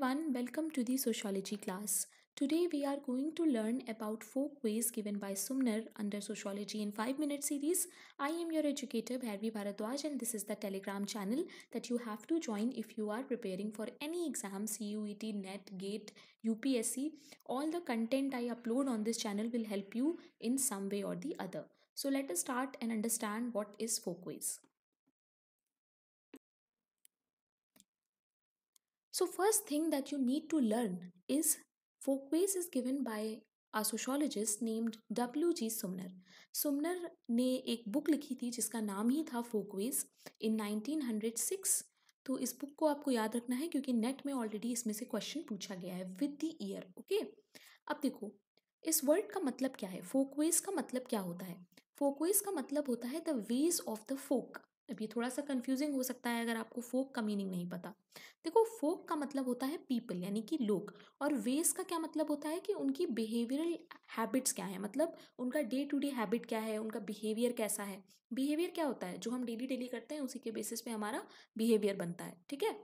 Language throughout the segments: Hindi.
everyone, welcome to the sociology class. Today we are going to learn about four ways given by Sumner under sociology in 5 minute series. I am your educator Bhairavi Bharadwaj and this is the telegram channel that you have to join if you are preparing for any exam CUET, NET, GATE, UPSC. All the content I upload on this channel will help you in some way or the other. So let us start and understand what is is four ways. So first thing that you need to learn is folk ways is given by uh sociologist named W G Sumner Sumner ने एक बुक लिखी थी जिसका नाम ही था folkways in nineteen hundred six तो इस बुक को आपको याद रखना है क्योंकि नेट में ऑलरेडी इसमें से क्वेश्चन पूछा गया है विद द ईयर ओके अब देखो इस वर्ड का मतलब क्या है फोकवेज का मतलब क्या होता है फोकवेज का मतलब होता है the ways of the folk अब ये थोड़ा सा कंफ्यूजिंग हो सकता है अगर आपको फोक का मीनिंग नहीं पता देखो फोक का मतलब होता है पीपल यानी कि लोग और वेज का क्या मतलब होता है कि उनकी बिहेवियरल हैबिट्स क्या है मतलब उनका डे टू डे हैबिट क्या है उनका बिहेवियर कैसा है बिहेवियर क्या होता है जो हम डेली डेली करते हैं उसी के बेसिस पे हमारा बिहेवियर बनता है ठीक है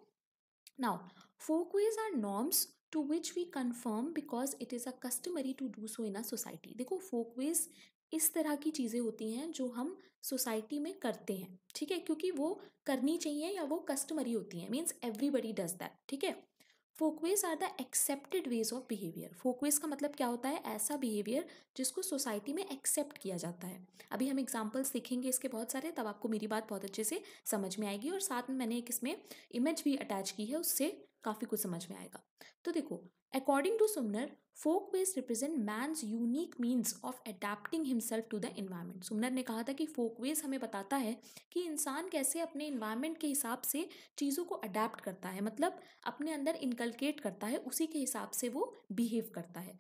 now folk ways are norms to which we confirm because it is a customary to do so in a society देखो फोकवेज इस तरह की चीज़ें होती हैं जो हम सोसाइटी में करते हैं ठीक है क्योंकि वो करनी चाहिए या वो कस्टमरी होती हैं मीन्स एवरीबडी डज दैट ठीक है folkways are the accepted ways of behaviour folkways का मतलब क्या होता है ऐसा बिहेवियर जिसको सोसाइटी में एक्सेप्ट किया जाता है अभी हम एग्जाम्पल्स देखेंगे इसके बहुत सारे तब आपको मेरी बात बहुत अच्छे से समझ में आएगी और साथ में मैंने एक इसमें इमेज भी अटैच की है उससे काफ़ी कुछ समझ में आएगा तो देखो according to Sumner folk ways represent man's unique means of adapting himself to the environment Sumner ने कहा था कि फोक वेज हमें बताता है कि इंसान कैसे अपने इन्वायरमेंट के हिसाब से चीज़ों को अडेप्ट करता है मतलब अपने अंदर इनकलकेट करता है उसी के हिसाब से वो बिहेव करता है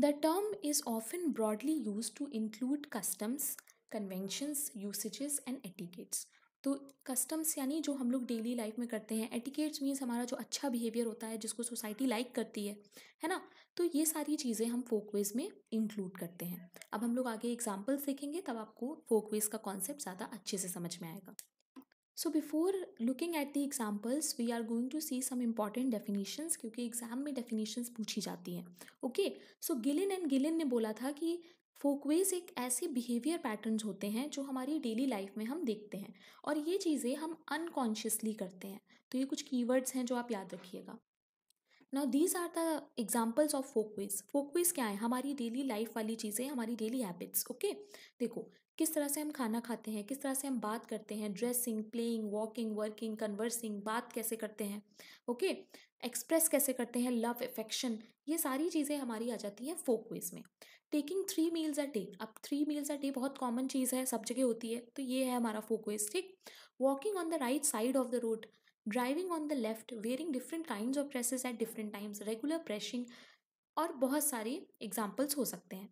the term is often broadly use to include customs conventions usages and etiquettes तो कस्टम्स यानी जो हम लोग डेली लाइफ में करते हैं एटिकेट्स मीन्स हमारा जो अच्छा बिहेवियर होता है जिसको सोसाइटी लाइक करती है है ना तो ये सारी चीज़ें हम फोकवेज में इंक्लूड करते हैं अब हम लोग आगे एग्जाम्पल्स देखेंगे तब आपको फोकवेज का कॉन्सेप्ट ज़्यादा अच्छे से समझ में आएगा so before looking at the examples we are going to see some important definitions क्योंकि एग्जाम में डेफिनेशंस पूछी जाती हैं okay so Gillin and Gillin ने बोला था कि फोकवेज एक ऐसे बिहेवियर पैटर्न्स होते हैं जो हमारी डेली लाइफ में हम देखते हैं और ये चीज़ें हम अनकॉन्शियसली करते हैं तो ये कुछ कीवर्ड्स हैं जो आप याद रखिएगा now these are the examples of folkways folkways क्या है हमारी डेली लाइफ वाली चीज़ें हमारी डेली हैबिट्स ओके देखो किस तरह से हम खाना खाते हैं किस तरह से हम बात करते हैं dressing playing walking working conversing बात कैसे करते हैं ओके okay? एक्सप्रेस कैसे करते हैं लव एफेक्शन ये सारी चीज़ें हमारी आ जाती हैं फोकवेज में taking three meals a day अब थ्री मील्स अ डे बहुत कॉमन चीज़ है सब जगह होती है तो ये है हमारा फोकस ठीक walking on the right side of the road driving on the left wearing different kind of dresses at different times regular brushing और बहुत सारे एग्जाम्पल्स हो सकते हैं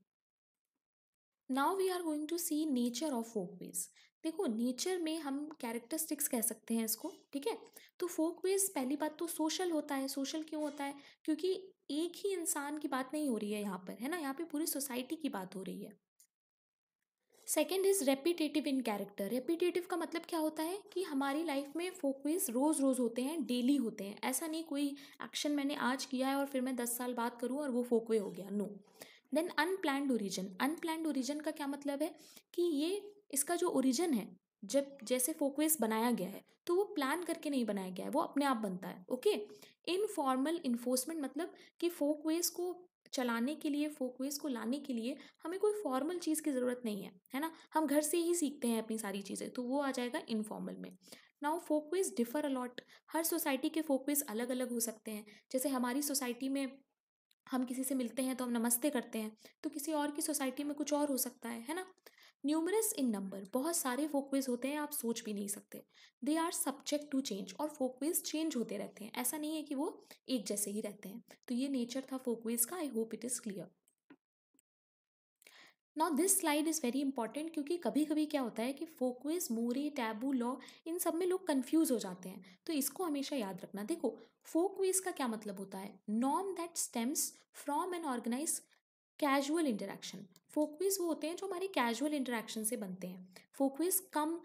now we are going to see nature of folk ways देखो नेचर में हम कैरेक्टरिस्टिक्स कह सकते हैं इसको ठीक है तो फोक वेज पहली बात तो सोशल होता है सोशल क्यों होता है क्योंकि एक ही इंसान की बात नहीं हो रही है यहाँ पर है ना यहाँ पे पूरी सोसाइटी की बात हो रही है second is repetitive in character repetitive का मतलब क्या होता है कि हमारी लाइफ में फोकस रोज़ रोज़ होते हैं डेली होते हैं ऐसा नहीं कोई एक्शन मैंने आज किया है और फिर मैं दस साल बाद करूँ और वो फोकवे हो गया no then unplanned origin unplanned origin का क्या मतलब है कि ये इसका जो ओरिजन है जब जैसे फोकवेस बनाया गया है तो वो प्लान करके नहीं बनाया गया है वो अपने आप बनता है ओके इनफॉर्मल इन्फोर्समेंट मतलब कि वेज को चलाने के लिए वेज को लाने के लिए हमें कोई फॉर्मल चीज़ की ज़रूरत नहीं है है ना हम घर से ही सीखते हैं अपनी सारी चीज़ें तो वो आ जाएगा इनफॉर्मल में नाउ फोकवेज डिफर अलॉट हर सोसाइटी के फोकवेज अलग अलग हो सकते हैं जैसे हमारी सोसाइटी में हम किसी से मिलते हैं तो हम नमस्ते करते हैं तो किसी और की सोसाइटी में कुछ और हो सकता है है ना न्यूमरस इन नंबर बहुत सारे फोक क्विज होते हैं आप सोच भी नहीं सकते they are subject to change और फोक क्विज चेंज होते रहते हैं ऐसा नहीं है कि वो एक जैसे ही रहते हैं तो ये नेचर था फोक क्विज का I hope it is clear now this slide is very important क्योंकि कभी कभी क्या होता है कि फोकवेज मोरी टैबू लॉ इन सब में लोग कन्फ्यूज हो जाते हैं तो इसको हमेशा याद रखना देखो फोकवेज का क्या मतलब होता है नॉम that stems from an organize casual interaction folkways वो होते हैं जो हमारे कैजुअल इंटरेक्शन से बनते हैं फोकवेज कम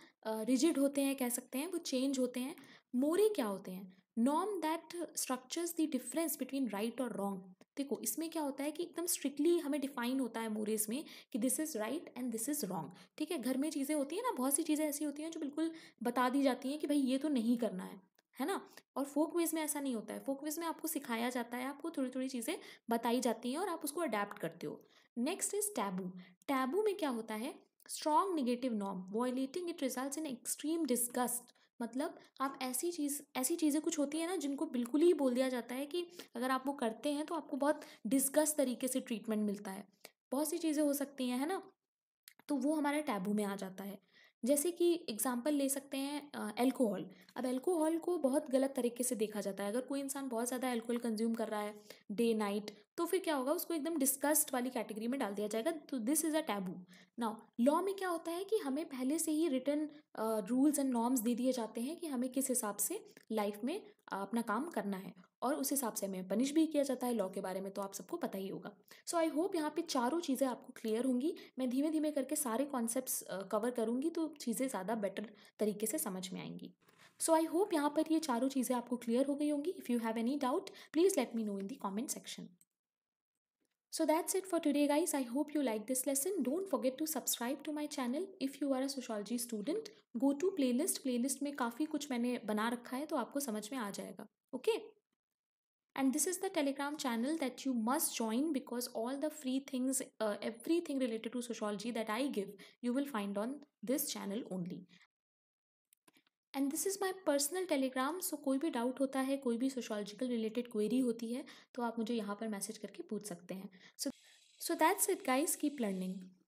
रिजिड uh, होते हैं कह सकते हैं वो चेंज होते हैं मोरे क्या होते हैं norm that structures the difference between right और रॉन्ग देखो इसमें क्या होता है कि एकदम स्ट्रिक्टली हमें डिफाइन होता है मोरेज में कि this is right and this is wrong ठीक है घर में चीज़ें होती हैं ना बहुत सी चीज़ें ऐसी होती हैं जो बिल्कुल बता दी जाती हैं कि भाई ये तो नहीं करना है है ना और फोक वेज में ऐसा नहीं होता है फोक वेज में आपको सिखाया जाता है आपको थोड़ी थोड़ी चीज़ें बताई जाती हैं और आप उसको अडेप्ट करते हो नेक्स्ट इज टैबू टैबू में क्या होता है strong negative norm violating it result in extreme disgust मतलब आप ऐसी चीज़ ऐसी चीज़ें कुछ होती है ना जिनको बिल्कुल ही बोल दिया जाता है कि अगर आप वो करते हैं तो आपको बहुत डिस्गस्ट तरीके से ट्रीटमेंट मिलता है बहुत सी चीज़ें हो सकती हैं है ना तो वो हमारे टैबू में आ जाता है जैसे कि एग्जाम्पल ले सकते हैं एल्कोहल अब एल्कोहल को बहुत गलत तरीके से देखा जाता है अगर कोई इंसान बहुत ज़्यादा एल्कोहल कंज्यूम कर रहा है डे नाइट तो फिर क्या होगा उसको एकदम डिस्कस्ड वाली कैटेगरी में डाल दिया जाएगा तो this is a taboo now law में क्या होता है कि हमें पहले से ही रिटर्न रूल्स एंड नॉर्म्स दे दिए जाते हैं कि हमें किस हिसाब से लाइफ में अपना काम करना है और उस हिसाब से हमें पनिश भी किया जाता है लॉ के बारे में तो आप सबको पता ही होगा सो आई होप यहाँ पे चारों चीज़ें आपको क्लियर होंगी मैं धीमे धीमे करके सारे कॉन्सेप्ट्स कवर करूँगी तो चीज़ें ज़्यादा बेटर तरीके से समझ में आएंगी सो आई होप यहाँ पर ये चारों चीज़ें आपको क्लियर हो गई होंगी if you have any doubt please let me know in the comment section So that's it for today guys. I hope you like this lesson. Don't forget to subscribe to my channel. If you are a sociology student, go to playlist. Playlist में काफ़ी कुछ मैंने बना रखा है तो आपको समझ में आ जाएगा Okay. And this is the Telegram channel that you must join because all the free things, uh, everything related to sociology that I give, you will find on this channel only. And this is my personal Telegram so कोई भी डाउट होता है कोई भी सोशोलॉजिकल रिलेटेड क्वेरी होती है तो आप मुझे यहाँ पर मैसेज करके पूछ सकते हैं so so that's it guys keep learning